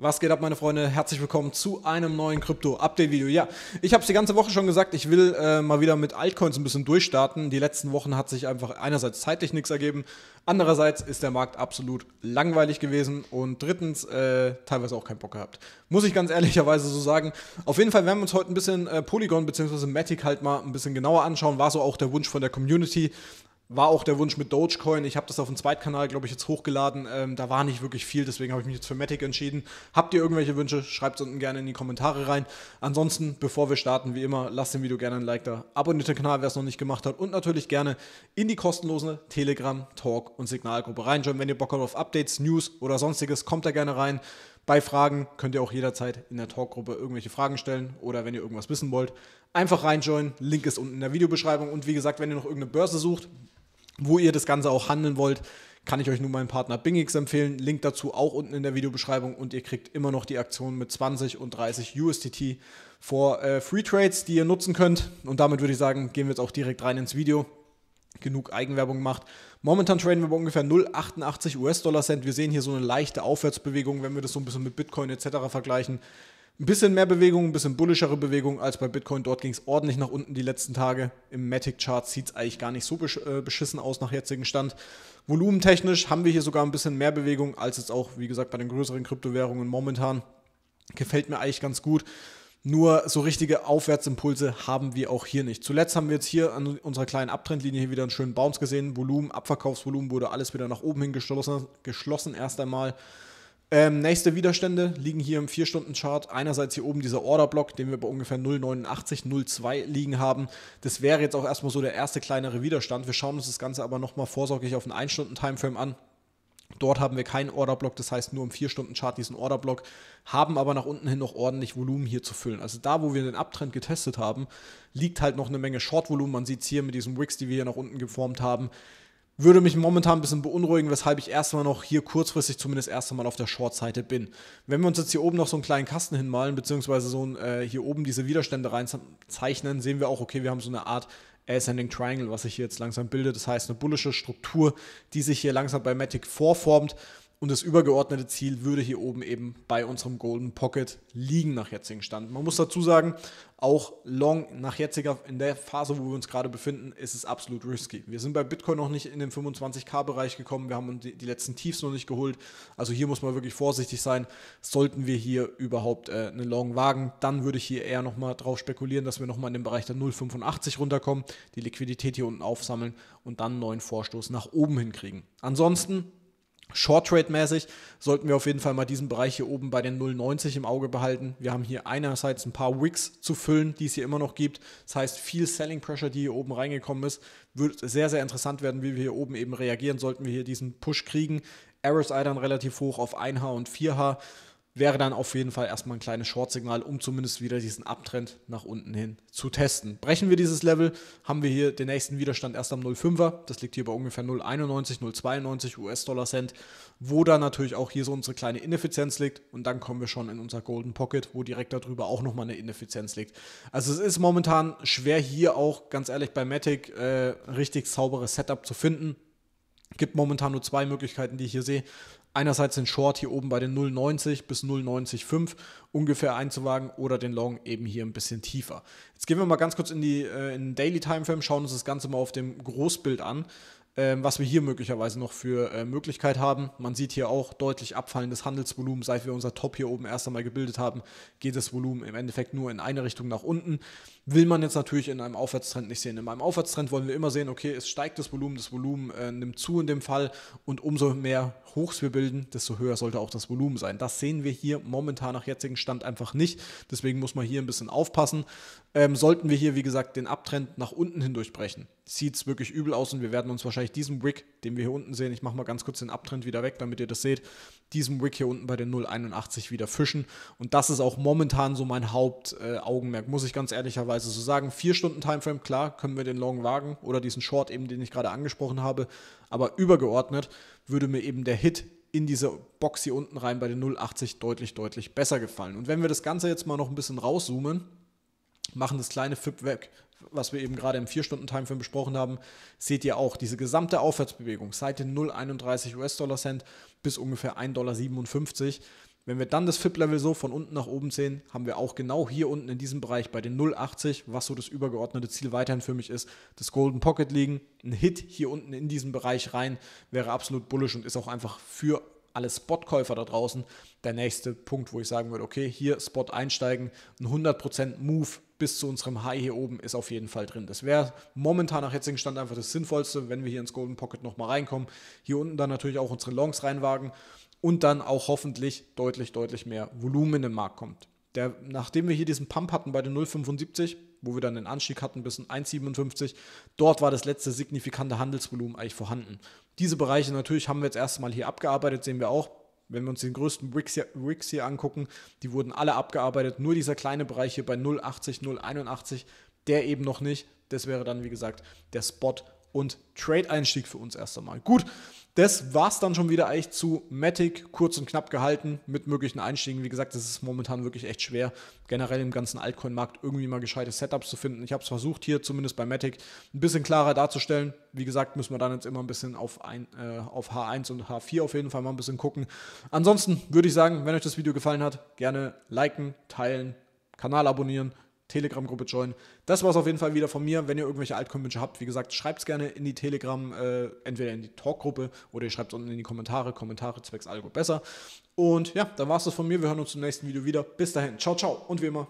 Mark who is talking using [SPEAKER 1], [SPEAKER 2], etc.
[SPEAKER 1] Was geht ab, meine Freunde? Herzlich willkommen zu einem neuen Krypto-Update-Video. Ja, ich habe es die ganze Woche schon gesagt, ich will äh, mal wieder mit Altcoins ein bisschen durchstarten. Die letzten Wochen hat sich einfach einerseits zeitlich nichts ergeben, andererseits ist der Markt absolut langweilig gewesen und drittens äh, teilweise auch keinen Bock gehabt. Muss ich ganz ehrlicherweise so sagen. Auf jeden Fall werden wir uns heute ein bisschen äh, Polygon bzw. Matic halt mal ein bisschen genauer anschauen. War so auch der Wunsch von der Community war auch der Wunsch mit Dogecoin. Ich habe das auf dem Zweitkanal, glaube ich, jetzt hochgeladen. Ähm, da war nicht wirklich viel, deswegen habe ich mich jetzt für Matic entschieden. Habt ihr irgendwelche Wünsche? Schreibt es unten gerne in die Kommentare rein. Ansonsten, bevor wir starten, wie immer, lasst dem Video gerne ein Like da. Abonniert den Kanal, wer es noch nicht gemacht hat. Und natürlich gerne in die kostenlose Telegram, Talk und Signalgruppe reinschauen. Wenn ihr Bock habt auf Updates, News oder sonstiges, kommt da gerne rein. Bei Fragen könnt ihr auch jederzeit in der Talkgruppe irgendwelche Fragen stellen oder wenn ihr irgendwas wissen wollt, einfach reinjoinen. Link ist unten in der Videobeschreibung. Und wie gesagt, wenn ihr noch irgendeine Börse sucht, wo ihr das Ganze auch handeln wollt, kann ich euch nur meinen Partner Bingix empfehlen. Link dazu auch unten in der Videobeschreibung und ihr kriegt immer noch die Aktion mit 20 und 30 USDT vor äh, Free Trades, die ihr nutzen könnt. Und damit würde ich sagen, gehen wir jetzt auch direkt rein ins Video. Genug Eigenwerbung gemacht. Momentan traden wir bei ungefähr 0,88 US-Dollar Cent. Wir sehen hier so eine leichte Aufwärtsbewegung, wenn wir das so ein bisschen mit Bitcoin etc. vergleichen ein bisschen mehr Bewegung, ein bisschen bullischere Bewegung als bei Bitcoin. Dort ging es ordentlich nach unten die letzten Tage. Im Matic-Chart sieht es eigentlich gar nicht so besch äh, beschissen aus nach jetzigem Stand. Volumentechnisch haben wir hier sogar ein bisschen mehr Bewegung als jetzt auch, wie gesagt, bei den größeren Kryptowährungen momentan. Gefällt mir eigentlich ganz gut. Nur so richtige Aufwärtsimpulse haben wir auch hier nicht. Zuletzt haben wir jetzt hier an unserer kleinen Abtrendlinie hier wieder einen schönen Bounce gesehen. Volumen, Abverkaufsvolumen wurde alles wieder nach oben hin geschlossen, geschlossen erst einmal. Ähm, nächste Widerstände liegen hier im 4-Stunden-Chart. Einerseits hier oben dieser Order-Block, den wir bei ungefähr 0,89, 0,2 liegen haben. Das wäre jetzt auch erstmal so der erste kleinere Widerstand. Wir schauen uns das Ganze aber nochmal vorsorglich auf einen 1-Stunden-Timeframe an. Dort haben wir keinen Order-Block, das heißt nur im 4-Stunden-Chart diesen Order-Block, haben aber nach unten hin noch ordentlich Volumen hier zu füllen. Also da, wo wir den Abtrend getestet haben, liegt halt noch eine Menge Short-Volumen. Man sieht es hier mit diesen Wicks, die wir hier nach unten geformt haben würde mich momentan ein bisschen beunruhigen, weshalb ich erstmal noch hier kurzfristig zumindest erst einmal auf der Short-Seite bin. Wenn wir uns jetzt hier oben noch so einen kleinen Kasten hinmalen, beziehungsweise so ein, äh, hier oben diese Widerstände reinzeichnen, sehen wir auch, okay, wir haben so eine Art Ascending Triangle, was sich hier jetzt langsam bildet. Das heißt, eine bullische Struktur, die sich hier langsam bei Matic vorformt. Und das übergeordnete Ziel würde hier oben eben bei unserem Golden Pocket liegen nach jetzigem Stand. Man muss dazu sagen, auch long nach jetziger, in der Phase, wo wir uns gerade befinden, ist es absolut risky. Wir sind bei Bitcoin noch nicht in den 25k-Bereich gekommen. Wir haben uns die letzten Tiefs noch nicht geholt. Also hier muss man wirklich vorsichtig sein. Sollten wir hier überhaupt äh, eine Long wagen, dann würde ich hier eher nochmal drauf spekulieren, dass wir nochmal in den Bereich der 0,85 runterkommen, die Liquidität hier unten aufsammeln und dann einen neuen Vorstoß nach oben hinkriegen. Ansonsten Short Trade mäßig sollten wir auf jeden Fall mal diesen Bereich hier oben bei den 0,90 im Auge behalten. Wir haben hier einerseits ein paar Wicks zu füllen, die es hier immer noch gibt. Das heißt, viel Selling Pressure, die hier oben reingekommen ist. Wird sehr, sehr interessant werden, wie wir hier oben eben reagieren. Sollten wir hier diesen Push kriegen. RSI dann relativ hoch auf 1H und 4H wäre dann auf jeden Fall erstmal ein kleines Short-Signal, um zumindest wieder diesen Abtrend nach unten hin zu testen. Brechen wir dieses Level, haben wir hier den nächsten Widerstand erst am 0,5er. Das liegt hier bei ungefähr 0,91, 0,92 US-Dollar-Cent, wo dann natürlich auch hier so unsere kleine Ineffizienz liegt. Und dann kommen wir schon in unser Golden Pocket, wo direkt darüber auch nochmal eine Ineffizienz liegt. Also es ist momentan schwer hier auch, ganz ehrlich, bei Matic äh, richtig sauberes Setup zu finden gibt momentan nur zwei Möglichkeiten, die ich hier sehe. Einerseits den Short hier oben bei den 0,90 bis 0,95 ungefähr einzuwagen oder den Long eben hier ein bisschen tiefer. Jetzt gehen wir mal ganz kurz in, die, äh, in den Daily Timeframe, schauen uns das Ganze mal auf dem Großbild an. Ähm, was wir hier möglicherweise noch für äh, Möglichkeit haben. Man sieht hier auch deutlich abfallendes Handelsvolumen. Seit wir unser Top hier oben erst einmal gebildet haben, geht das Volumen im Endeffekt nur in eine Richtung nach unten. Will man jetzt natürlich in einem Aufwärtstrend nicht sehen. In einem Aufwärtstrend wollen wir immer sehen, okay, es steigt das Volumen, das Volumen äh, nimmt zu in dem Fall und umso mehr Hochs wir bilden, desto höher sollte auch das Volumen sein. Das sehen wir hier momentan nach jetzigem Stand einfach nicht. Deswegen muss man hier ein bisschen aufpassen. Ähm, sollten wir hier, wie gesagt, den Abtrend nach unten hindurch brechen, sieht es wirklich übel aus und wir werden uns wahrscheinlich diesen Wick, den wir hier unten sehen, ich mache mal ganz kurz den Abtrend wieder weg, damit ihr das seht, diesen Wick hier unten bei der 081 wieder fischen. Und das ist auch momentan so mein Hauptaugenmerk, äh, muss ich ganz ehrlicherweise so sagen. Vier Stunden Timeframe, klar, können wir den Long wagen oder diesen Short eben, den ich gerade angesprochen habe. Aber übergeordnet würde mir eben der Hit in diese Box hier unten rein bei den 080 deutlich, deutlich besser gefallen. Und wenn wir das Ganze jetzt mal noch ein bisschen rauszoomen, machen das kleine FIP weg, was wir eben gerade im 4-Stunden-Timeframe besprochen haben, seht ihr auch diese gesamte Aufwärtsbewegung seit den 0,31 US-Dollar-Cent bis ungefähr 1,57 Dollar. Wenn wir dann das FIP-Level so von unten nach oben sehen, haben wir auch genau hier unten in diesem Bereich bei den 0,80, was so das übergeordnete Ziel weiterhin für mich ist, das Golden Pocket liegen. Ein Hit hier unten in diesen Bereich rein wäre absolut bullisch und ist auch einfach für alle Spotkäufer da draußen der nächste Punkt, wo ich sagen würde, okay, hier Spot einsteigen, ein 100% Move bis zu unserem High hier oben ist auf jeden Fall drin. Das wäre momentan nach jetzigem Stand einfach das Sinnvollste, wenn wir hier ins Golden Pocket nochmal reinkommen. Hier unten dann natürlich auch unsere Longs reinwagen und dann auch hoffentlich deutlich, deutlich mehr Volumen im Markt kommt. Der, nachdem wir hier diesen Pump hatten bei den 0,75, wo wir dann den Anstieg hatten bis in 1,57, dort war das letzte signifikante Handelsvolumen eigentlich vorhanden. Diese Bereiche natürlich haben wir jetzt erstmal hier abgearbeitet, sehen wir auch wenn wir uns den größten Wicks hier, Wicks hier angucken, die wurden alle abgearbeitet. Nur dieser kleine Bereich hier bei 080, 081, der eben noch nicht. Das wäre dann, wie gesagt, der Spot- und Trade-Einstieg für uns erst einmal. Gut, das war es dann schon wieder eigentlich zu Matic, kurz und knapp gehalten, mit möglichen Einstiegen. Wie gesagt, das ist momentan wirklich echt schwer, generell im ganzen Altcoin-Markt irgendwie mal gescheite Setups zu finden. Ich habe es versucht, hier zumindest bei Matic ein bisschen klarer darzustellen. Wie gesagt, müssen wir dann jetzt immer ein bisschen auf, ein, äh, auf H1 und H4 auf jeden Fall mal ein bisschen gucken. Ansonsten würde ich sagen, wenn euch das Video gefallen hat, gerne liken, teilen, Kanal abonnieren, Telegram-Gruppe joinen. Das war es auf jeden Fall wieder von mir. Wenn ihr irgendwelche altcoin habt, wie gesagt, schreibt es gerne in die Telegram, äh, entweder in die Talk-Gruppe oder ihr schreibt es unten in die Kommentare. Kommentare zwecks Algo besser. Und ja, dann war es das von mir. Wir hören uns im nächsten Video wieder. Bis dahin. Ciao, ciao. Und wie immer,